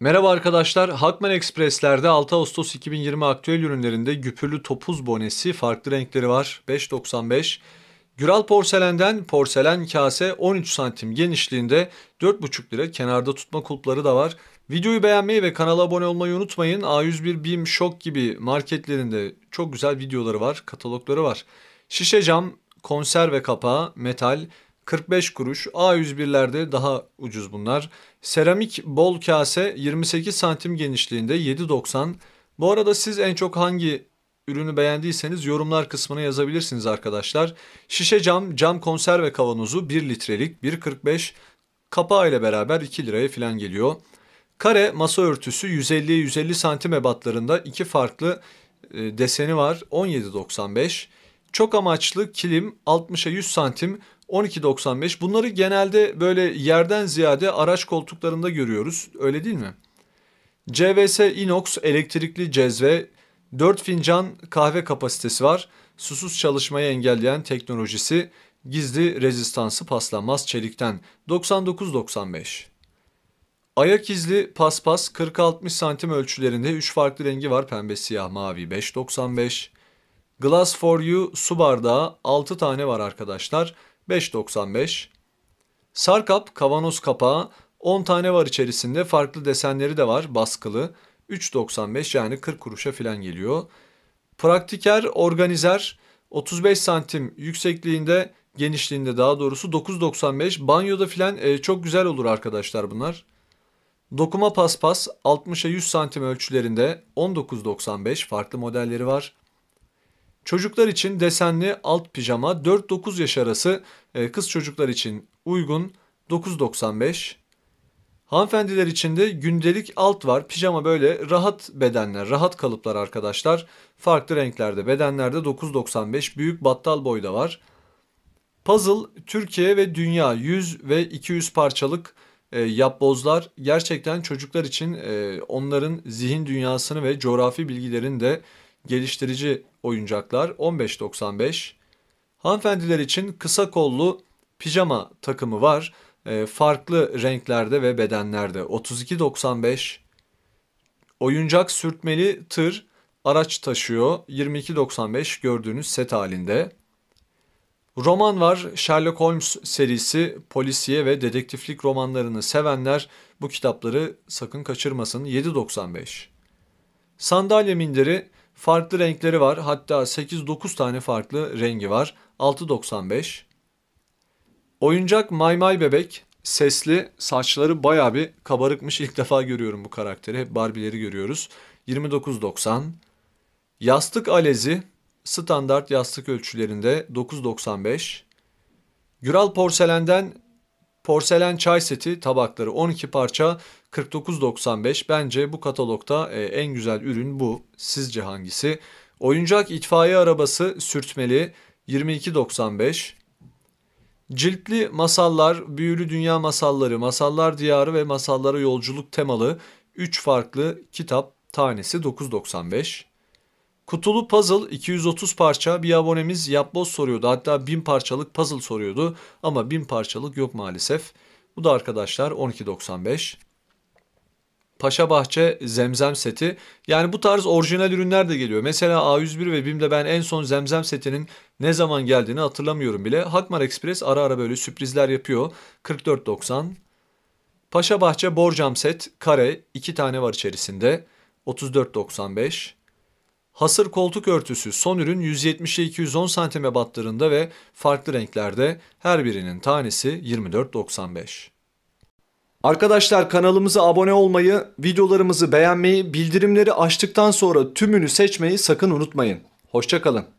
Merhaba arkadaşlar. Hakman Express'lerde 6 Ağustos 2020 aktüel ürünlerinde güpürlü topuz bonesi farklı renkleri var. 5.95. Güral porselenden porselen kase 13 santim genişliğinde 4,5 lira kenarda tutma kulpları da var. Videoyu beğenmeyi ve kanala abone olmayı unutmayın. A101 BİM Shock gibi marketlerinde çok güzel videoları var, katalogları var. Şişe cam, konserve kapağı, metal, 45 kuruş. A101'lerde daha ucuz bunlar. Seramik bol kase 28 santim genişliğinde 7.90. Bu arada siz en çok hangi ürünü beğendiyseniz yorumlar kısmına yazabilirsiniz arkadaşlar. Şişe cam, cam konserve kavanozu 1 litrelik 1.45 kapağı ile beraber 2 liraya filan geliyor. Kare masa örtüsü 150'ye 150 santim ebatlarında iki farklı e, deseni var 17.95. Çok amaçlı kilim 60'a 100 santim 12.95 bunları genelde böyle yerden ziyade araç koltuklarında görüyoruz öyle değil mi? CVS Inox elektrikli cezve 4 fincan kahve kapasitesi var. Susuz çalışmayı engelleyen teknolojisi gizli rezistansı paslanmaz çelikten 99.95. Ayak izli paspas 40-60 santim ölçülerinde 3 farklı rengi var. Pembe, siyah, mavi 5.95. Glass for You su bardağı 6 tane var arkadaşlar. 5.95. Sarkap kavanoz kapağı 10 tane var içerisinde. Farklı desenleri de var baskılı. 3.95 yani 40 kuruşa filan geliyor. Praktiker organizer 35 santim yüksekliğinde genişliğinde daha doğrusu 9.95 banyoda filan e, çok güzel olur arkadaşlar bunlar. Dokuma paspas 60'a 100 santim ölçülerinde 19.95 farklı modelleri var. Çocuklar için desenli alt pijama 4-9 yaş arası e, kız çocuklar için uygun 9.95. Hanımefendiler için de gündelik alt var. Pijama böyle rahat bedenler, rahat kalıplar arkadaşlar. Farklı renklerde bedenlerde 9.95 büyük battal boyda var. Puzzle Türkiye ve dünya 100 ve 200 parçalık e, yapbozlar gerçekten çocuklar için e, onların zihin dünyasını ve coğrafi bilgilerini de geliştirici oyuncaklar 15.95. Hanımefendiler için kısa kollu pijama takımı var. E, farklı renklerde ve bedenlerde 32.95. Oyuncak sürtmeli tır araç taşıyor 22.95 gördüğünüz set halinde. Roman var Sherlock Holmes serisi polisiye ve dedektiflik romanlarını sevenler bu kitapları sakın kaçırmasın 7.95. Sandalye minderi Farklı renkleri var. Hatta 8-9 tane farklı rengi var. 6.95. Oyuncak Maymay Bebek sesli saçları baya bir kabarıkmış. İlk defa görüyorum bu karakteri. Hep Barbie'leri görüyoruz. 29.90. Yastık alezi standart yastık ölçülerinde 9.95. Güral porselenden Porselen çay seti tabakları 12 parça 49.95 bence bu katalogda e, en güzel ürün bu. Sizce hangisi? Oyuncak itfaiye arabası sürtmeli 22.95. Ciltli masallar, büyülü dünya masalları, masallar diyarı ve masallara yolculuk temalı 3 farklı kitap tanesi 9.95. Kutulu puzzle 230 parça bir abonemiz yapboz soruyordu. Hatta 1000 parçalık puzzle soruyordu ama 1000 parçalık yok maalesef. Bu da arkadaşlar 12.95. Paşa Bahçe Zemzem seti. Yani bu tarz orijinal ürünler de geliyor. Mesela A101 ve BİM'de ben en son Zemzem setinin ne zaman geldiğini hatırlamıyorum bile. Hakmar Express ara ara böyle sürprizler yapıyor. 44.90. Paşa Bahçe Borcam set kare 2 tane var içerisinde. 34.95. Hasır koltuk örtüsü son ürün 170'e 210 cm batlarında ve farklı renklerde her birinin tanesi 24.95. Arkadaşlar kanalımıza abone olmayı, videolarımızı beğenmeyi, bildirimleri açtıktan sonra tümünü seçmeyi sakın unutmayın. Hoşçakalın.